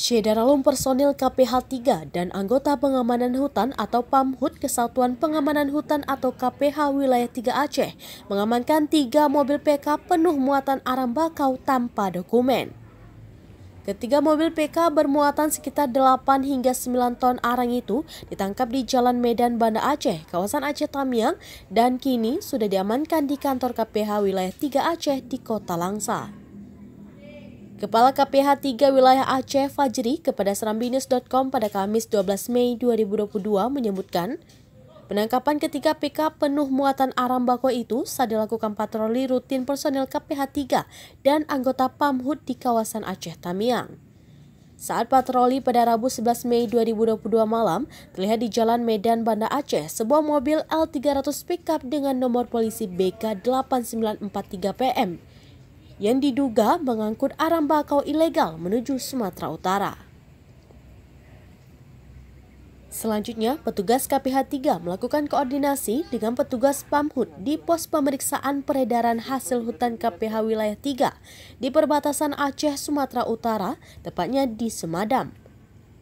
Syedaralum personil KPH 3 dan anggota pengamanan hutan atau PAMHUT Kesatuan Pengamanan Hutan atau KPH Wilayah 3 Aceh mengamankan tiga mobil PK penuh muatan arang bakau tanpa dokumen. Ketiga mobil PK bermuatan sekitar 8 hingga 9 ton arang itu ditangkap di Jalan Medan Banda Aceh, kawasan Aceh Tamiang, dan kini sudah diamankan di kantor KPH Wilayah 3 Aceh di Kota Langsa. Kepala KPH 3 wilayah Aceh Fajri kepada serambinus.com pada Kamis 12 Mei 2022 menyebutkan, penangkapan ketiga PK penuh muatan aram bako itu saat dilakukan patroli rutin personil KPH 3 dan anggota Pamhut di kawasan Aceh Tamiang. Saat patroli pada Rabu 11 Mei 2022 malam, terlihat di Jalan Medan Banda Aceh sebuah mobil L300 pickup dengan nomor polisi BK 8943PM yang diduga mengangkut arang bakau ilegal menuju Sumatera Utara. Selanjutnya, petugas KPH 3 melakukan koordinasi dengan petugas Pamhut di pos pemeriksaan peredaran hasil hutan KPH wilayah 3 di perbatasan Aceh Sumatera Utara, tepatnya di Semadam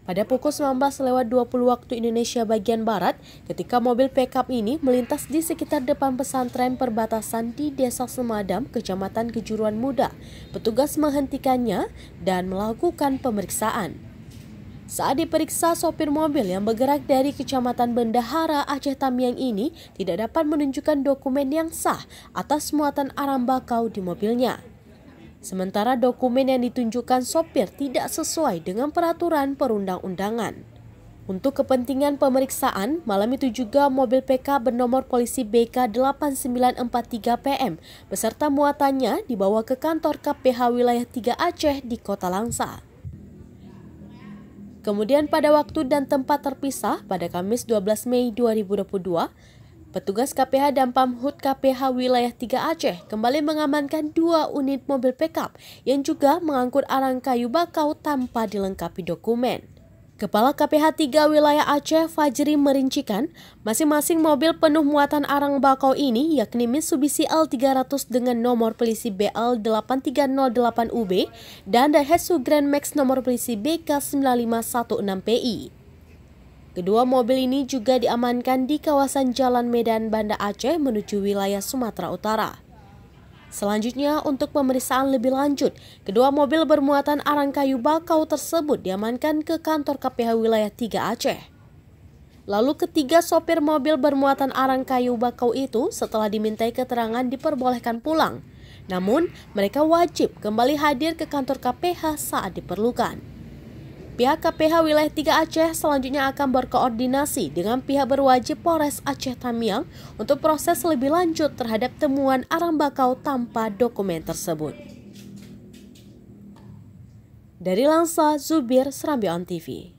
pada pukul 19 lewat 20 waktu Indonesia bagian Barat ketika mobil pickup ini melintas di sekitar depan pesantren perbatasan di Desa Semadam, Kecamatan Kejuruan Muda. Petugas menghentikannya dan melakukan pemeriksaan. Saat diperiksa, sopir mobil yang bergerak dari Kecamatan Bendahara, Aceh Tamiang ini tidak dapat menunjukkan dokumen yang sah atas muatan aram bakau di mobilnya. Sementara dokumen yang ditunjukkan sopir tidak sesuai dengan peraturan perundang-undangan. Untuk kepentingan pemeriksaan, malam itu juga mobil PK bernomor polisi BK 8943 PM beserta muatannya dibawa ke kantor KPH wilayah 3 Aceh di Kota Langsa. Kemudian pada waktu dan tempat terpisah pada Kamis 12 Mei 2022, Petugas KPH dan Pamhut KPH Wilayah 3 Aceh kembali mengamankan dua unit mobil pickup yang juga mengangkut arang kayu bakau tanpa dilengkapi dokumen. Kepala KPH 3 Wilayah Aceh Fajri merincikan, masing-masing mobil penuh muatan arang bakau ini yakni Mitsubishi L300 dengan nomor polisi BL8308UB dan Daihatsu Grand Max nomor polisi BK9516PI. Kedua mobil ini juga diamankan di kawasan Jalan Medan Banda Aceh menuju wilayah Sumatera Utara. Selanjutnya, untuk pemeriksaan lebih lanjut, kedua mobil bermuatan arang kayu bakau tersebut diamankan ke kantor KPH wilayah 3 Aceh. Lalu ketiga sopir mobil bermuatan arang kayu bakau itu setelah dimintai keterangan diperbolehkan pulang. Namun, mereka wajib kembali hadir ke kantor KPH saat diperlukan. Pihak KPH Wilayah 3 Aceh selanjutnya akan berkoordinasi dengan pihak berwajib Polres Aceh Tamiang untuk proses lebih lanjut terhadap temuan arang bakau tanpa dokumen tersebut. Dari Langsa, Zubir, Serambi On TV.